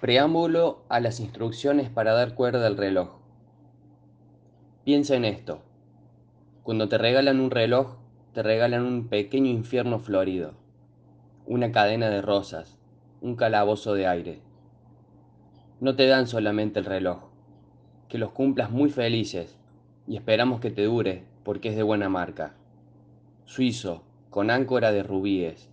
Preámbulo a las instrucciones para dar cuerda al reloj. Piensa en esto. Cuando te regalan un reloj, te regalan un pequeño infierno florido, una cadena de rosas, un calabozo de aire. No te dan solamente el reloj, que los cumplas muy felices y esperamos que te dure porque es de buena marca. Suizo, con áncora de rubíes,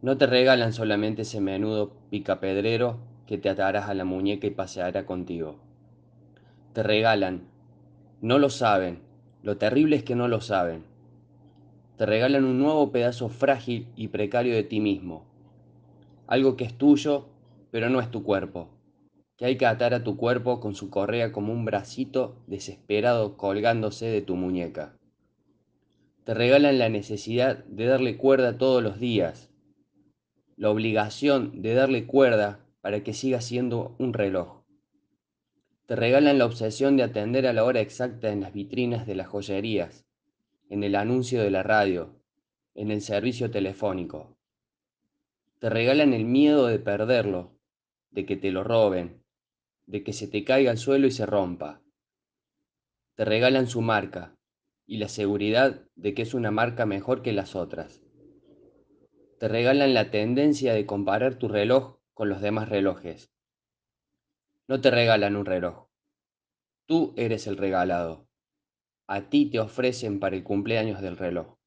no te regalan solamente ese menudo picapedrero que te atarás a la muñeca y paseará contigo. Te regalan. No lo saben. Lo terrible es que no lo saben. Te regalan un nuevo pedazo frágil y precario de ti mismo. Algo que es tuyo, pero no es tu cuerpo. Que hay que atar a tu cuerpo con su correa como un bracito desesperado colgándose de tu muñeca. Te regalan la necesidad de darle cuerda todos los días, la obligación de darle cuerda para que siga siendo un reloj. Te regalan la obsesión de atender a la hora exacta en las vitrinas de las joyerías, en el anuncio de la radio, en el servicio telefónico. Te regalan el miedo de perderlo, de que te lo roben, de que se te caiga al suelo y se rompa. Te regalan su marca y la seguridad de que es una marca mejor que las otras te regalan la tendencia de comparar tu reloj con los demás relojes. No te regalan un reloj. Tú eres el regalado. A ti te ofrecen para el cumpleaños del reloj.